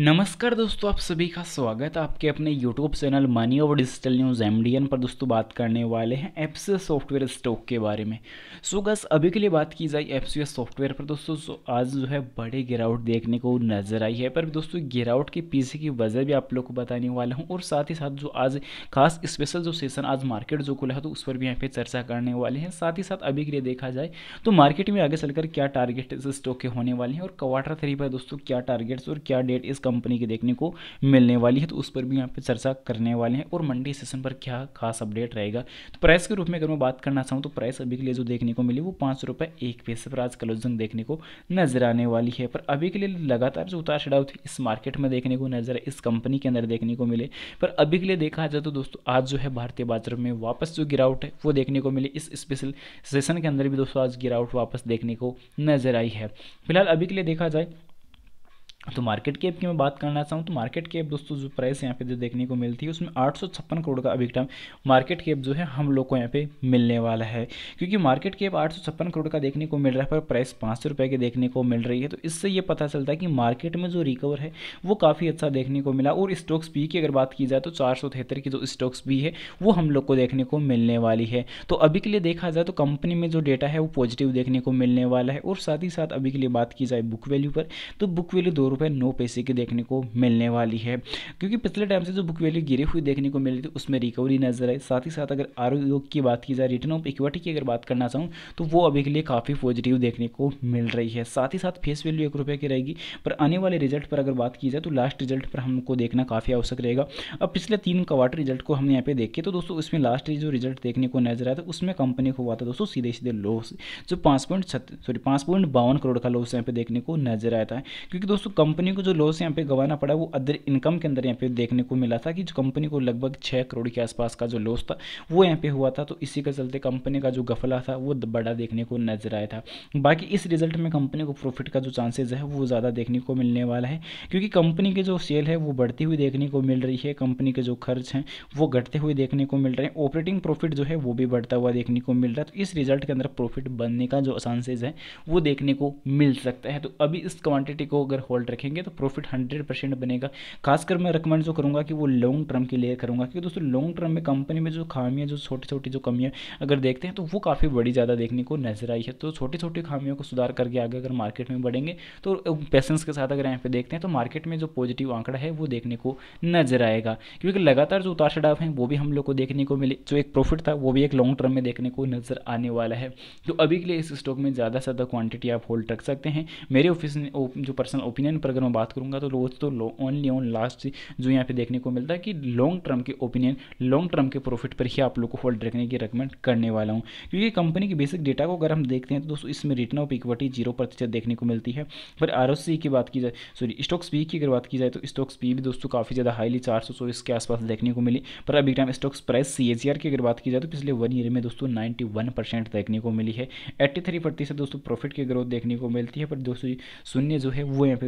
नमस्कार दोस्तों आप सभी का स्वागत है आपके अपने YouTube channel money over digital news M पर दोस्तों बात करने वाले हैं एप्स सॉफ्टवेयर स्टॉक के बारे में सो गस अभी के लिए बात की जाए एप्स सॉफ्टवेयर पर दोस्तों आज जो है बड़े गिरावट देखने को नजर आई है पर दोस्तों गिरावट के पीछे की वजह भी आप लोग को बताने वाला हूँ और साथ ही साथ जो आज खास स्पेशल जो सेशन आज मार्केट जो खुला है तो उस पर भी यहाँ पे चर्चा करने वाले हैं साथ ही साथ अभी के लिए देखा जाए तो मार्केट में आगे चलकर क्या टारगेट इस स्टॉक के होने वाले हैं और क्वार्टर थ्री पर दोस्तों क्या टारगेट्स और क्या डेट इस कंपनी की देखने को मिलने वाली है तो उस पर भी यहाँ पे चर्चा करने वाले हैं और मंडे सेशन पर क्या खास अपडेट रहेगा तो प्राइस के रूप में अगर मैं बात करना चाहूँ तो प्राइस अभी के लिए जो देखने को मिली वो पाँच रुपये एक पैसे पर आज क्लोजिंग देखने को नजर आने वाली है पर अभी के लिए लगातार जो उतार चढ़ाव थी इस मार्केट में देखने को नजर इस कंपनी के अंदर देखने को मिले पर अभी के लिए देखा जाए तो दोस्तों आज जो है भारतीय बाजार में वापस जो गिरावट है वो देखने को मिली इस स्पेशल सेशन के अंदर भी दोस्तों आज गिरावट वापस देखने को नजर आई है फिलहाल अभी के लिए देखा जाए तो मार्केट कैप की मैं बात करना चाहूँ तो मार्केट कैप दोस्तों जो प्राइस यहाँ पे जो देखने को मिलती है उसमें आठ करोड़ का अभी टाइम मार्केट कैप जो है हम लोग को यहाँ पे मिलने वाला है क्योंकि मार्केट कैप आठ करोड़ का देखने को मिल रहा है पर प्राइस पाँच सौ की देखने को मिल रही है तो इससे ये पता चलता है कि मार्केट में जो रिकवर है वो काफ़ी अच्छा देखने को मिला और स्टॉक्स पी की अगर बात की जाए तो चार की जो स्टॉक्स भी है वो हम लोग को देखने को मिलने वाली है तो अभी के लिए देखा जाए तो कंपनी में जो डेटा है वो पॉजिटिव देखने को मिलने वाला है और साथ ही साथ अभी के लिए बात की जाए बुक वैल्यू पर तो बुक वैल्यू दो ग्रुप नौ पैसे की देखने को मिलने वाली है क्योंकि पिछले टाइम से जो बुक वैल्यू गिरी हुई देखने को मिली थी उसमें रिकवरी नजर आई साथ ही साथ अगर आर की बात की जाए रिटर्न ऑफ इक्विटी की अगर बात करना चाहूँ तो वो अभी के लिए काफ़ी पॉजिटिव देखने को मिल रही है साथ ही साथ फेस वैल्यू एक रुपये की रहेगी पर आने वाले रिजल्ट पर अगर बात की जाए तो लास्ट रिजल्ट पर हमको देखना काफ़ी आवश्यक रहेगा अब पिछले तीन क्वार्टर रिजल्ट को हमने यहाँ पे देखे तो दोस्तों उसमें लास्ट जो रिजल्ट देखने को नजर आया था उसमें कंपनी को हुआ था दोस्तों सीधे सीधे लॉस जो पाँच पॉइंट सॉरी पाँच पॉइंट बावन करोड़ का लॉस यहाँ पे देखने को नजर आया था क्योंकि दोस्तों कंपनी को जो लॉस यहाँ पे गवाना पड़ा वो अदर इनकम के अंदर यहाँ पे देखने को मिला था कि जो कंपनी को लगभग छः करोड़ के आसपास का जो लॉस था वो यहाँ पे हुआ था तो इसी के चलते कंपनी का जो गफला था वो बड़ा देखने को नजर आया था बाकी इस रिजल्ट में कंपनी को प्रॉफिट का जो चांसेज है वो ज़्यादा देखने को मिलने वाला है क्योंकि कंपनी के जो सेल है वो बढ़ती हुई देखने को मिल रही है कंपनी के जो खर्च हैं वो घटते हुए देखने को मिल रहे हैं ऑपरेटिंग प्रॉफिट जो है वो भी बढ़ता हुआ देखने को मिल रहा है तो इस रिजल्ट के अंदर प्रॉफिट बनने का जो चांसेज है वो देखने को मिल सकता है तो अभी इस क्वांटिटी को अगर होल्ड प्रॉफिट रखेंगे तो प्रॉफिट हंड्रेड परसेंट बनेगा खासकर मैं रिकमेंड जो करूँगा कि वो लॉन्ग टर्म के लिए करूँगा क्योंकि दोस्तों लॉन्ग टर्म में कंपनी में जो खामियाँ जो छोटी छोटी जो कमियाँ अगर देखते हैं तो वो काफ़ी बड़ी ज़्यादा देखने को नजर आई है तो छोटी छोटी खामियों को सुधार करके आगे अगर मार्केट में बढ़ेंगे तो पैसेंस के साथ अगर यहाँ पे देखते हैं तो मार्केट में जो पॉजिटिव आंकड़ा है वो देखने को नजर आएगा क्योंकि लगातार जो उतार चढ़ाव हैं वो भी हम लोग को देखने को मिले जो एक प्रॉफिट था वो भी एक लॉन्ग टर्म में देखने को नजर आने वाला है तो अभी के लिए इस स्टॉक में ज़्यादा से ज़्यादा क्वांटिटी आप होल्ड रख सकते हैं मेरे ऑफिस जो पर्सनल ओपिनियन ओपिनियन पर अगर मैं बात करूँगा तो वो तो ओनली ऑन लास्ट जो यहाँ पे देखने को मिलता है कि लॉन्ग टर्म के ओपिनियन लॉन्ग टर्म के प्रॉफिट पर ही आप लोग को होल्ड रखने की रिकमेंड करने वाला हूँ क्योंकि कंपनी के बेसिक डेटा को अगर हम देखते हैं तो दोस्तों इसमें रिटर्न ऑफ इक्विटी जीरो प्रतिशत देखने को मिलती है पर आर की बात की जाए सॉरी स्टॉक्स पी की अगर बात की जाए तो स्टॉक्स पी भी दोस्तों काफ़ी ज़्यादा हाईली चार सौ सौ इसके आसपास देखने को मिली पर अभी टाइम स्टॉक्स प्राइस सी की अगर बात की जाए तो पिछले वन ईयर में दोस्तों नाइन्टी देखने को मिली है एट्टी थ्री प्रतिशत दोस्तों प्रॉफिट की ग्रोथ देखने को मिलती है पर दोस्तों शून्य जो है वो यहाँ पे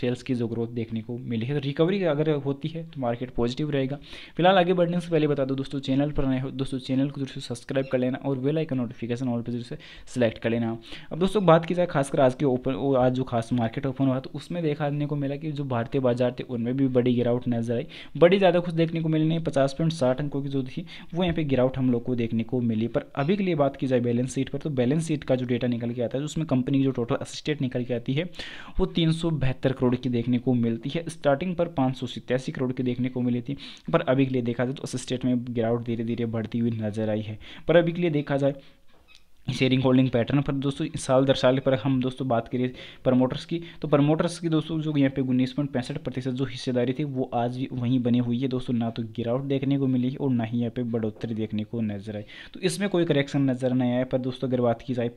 सेल्स की जो ग्रोथ देखने को मिली है तो रिकवरी अगर होती है तो मार्केट पॉजिटिव रहेगा फिलहाल आगे बढ़ने से पहले बता दो दोस्तों चैनल पर नए हो दोस्तों चैनल को जरूर सब्सक्राइब कर लेना और वेल आइकन नोटिफिकेशन ऑल पर जरूर सेलेक्ट कर लेना अब दोस्तों बात की जाए खासकर आज के ओपन आज जो खास मार्केट ओपन हुआ तो उसमें देखने को मिला कि जो भारतीय बाजार थे उनमें भी बड़ी गिरावट नजर आई बड़ी ज़्यादा कुछ देखने को मिली नहीं पचास पॉइंट साठ अंकों की जो थी वो यहाँ पर गिरावट हम लोग को देखने को मिली पर अभी के लिए बात की जाए बैलेंस शीट पर तो बैलेंस शीट का जो डेटा निकल के आता है उसमें कंपनी की जो टोटल असिस्टेंट निकल के आती है वो तीन सौ तिहत्तर करोड़ की देखने को मिलती है स्टार्टिंग पर पाँच सौ सतासी करोड़ की देखने को मिली थी पर अभी के लिए देखा जाए तो उस स्टेट में गिरावट धीरे धीरे बढ़ती हुई नजर आई है पर अभी के लिए देखा जाए शेयरिंग होल्डिंग पैटर्न पर दोस्तों साल दर साल पर हम दोस्तों बात करिए प्रमोटर्स की तो प्रमोटर्स की दोस्तों जो यहाँ पे उन्नीस पॉइंट पैंसठ प्रतिशत जो हिस्सेदारी थी वो आज भी वहीं बनी हुई है दोस्तों ना तो गिरावट देखने को मिली और ना ही यहाँ पे बढ़ोतरी देखने को नजर आई तो इसमें कोई करेक्शन नजर नहीं आया पर दोस्तों अगर बात की जाए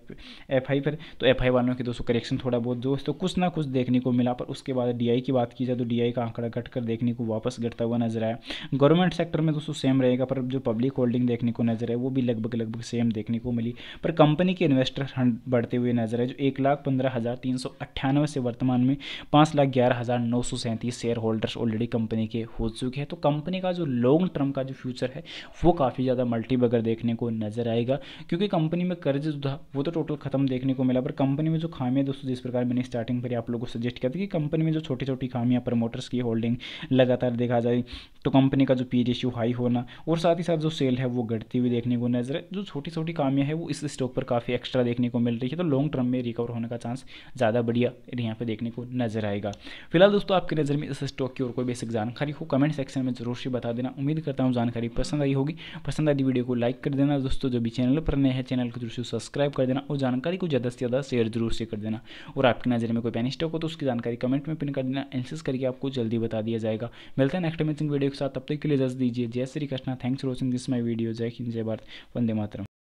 एफ आई पर तो एफ आई वालों के दोस्तों करेक्शन थोड़ा बहुत दोस्तों कुछ ना कुछ देखने को मिला पर उसके बाद डी आई की बात की जाए तो डी आई का आंकड़ा घट कर देखने को वापस घटता हुआ नजर आया गवर्नमेंट सेक्टर में दोस्तों सेम रहेगा पर जो पब्लिक होल्डिंग देखने को नजर आए वो भी लगभग लगभग सेम देखने को मिली पर कंपनी के इन्वेस्टर बढ़ते हुए नजर है जो एक लाख पंद्रह हज़ार तीन सौ अट्ठानवे से वर्तमान में पाँच लाख ग्यारह हज़ार नौ सौ सैंतीस शेयर होल्डर्स ऑलरेडी कंपनी के हो चुके हैं तो कंपनी का जो लॉन्ग टर्म का जो फ्यूचर है वो काफ़ी ज़्यादा मल्टी बगर देखने को नजर आएगा क्योंकि कंपनी में कर्ज जो था वो तो टोटल खत्म देखने को मिला पर कंपनी में जो खामियाँ दोस्तों जिस प्रकार मैंने स्टार्टिंग पर आप लोगों को सजेस्ट किया था कि कंपनी में जो छोटी छोटी खामियां प्रमोटर्स की होल्डिंग लगातार देखा जाए तो कंपनी का जो पी रेशियो हाई होना और साथ ही साथ जो सेल है वो घटती हुई देखने को नजर है जो छोटी छोटी खामियाँ है वो इस स्टॉक ऊपर काफ़ी एक्स्ट्रा देखने को मिल रही है तो लॉन्ग टर्म में रिकवर होने का चांस ज़्यादा बढ़िया यहाँ पे देखने को नजर आएगा फिलहाल दोस्तों आपकी नज़र में इस स्टॉक की और कोई बेसिक जानकारी हो कमेंट सेक्शन में जरूर से बता देना उम्मीद करता हूँ जानकारी पसंद आई होगी पसंद आई वीडियो तो को लाइक कर देना दोस्तों जो भी चैनल पर नए हैं चैनल को जरूर से सब्सक्राइब कर देना और जानकारी को ज़्यादा से ज़्यादा शेयर जरूर से कर देना और आपकी नज़र में कोई पैनी स्टॉक हो तो उसकी जानकारी कमेंट में पिन कर देना एंसेस करके आपको जल्दी बता दिया जाएगा मिलता है नेक्स्ट मैचिंग वीडियो के साथ तब तक के लिए जस्ट दीजिए जय Shri Krishna thanks for watching this my video जय हिंद जय भारत वंदे मातरम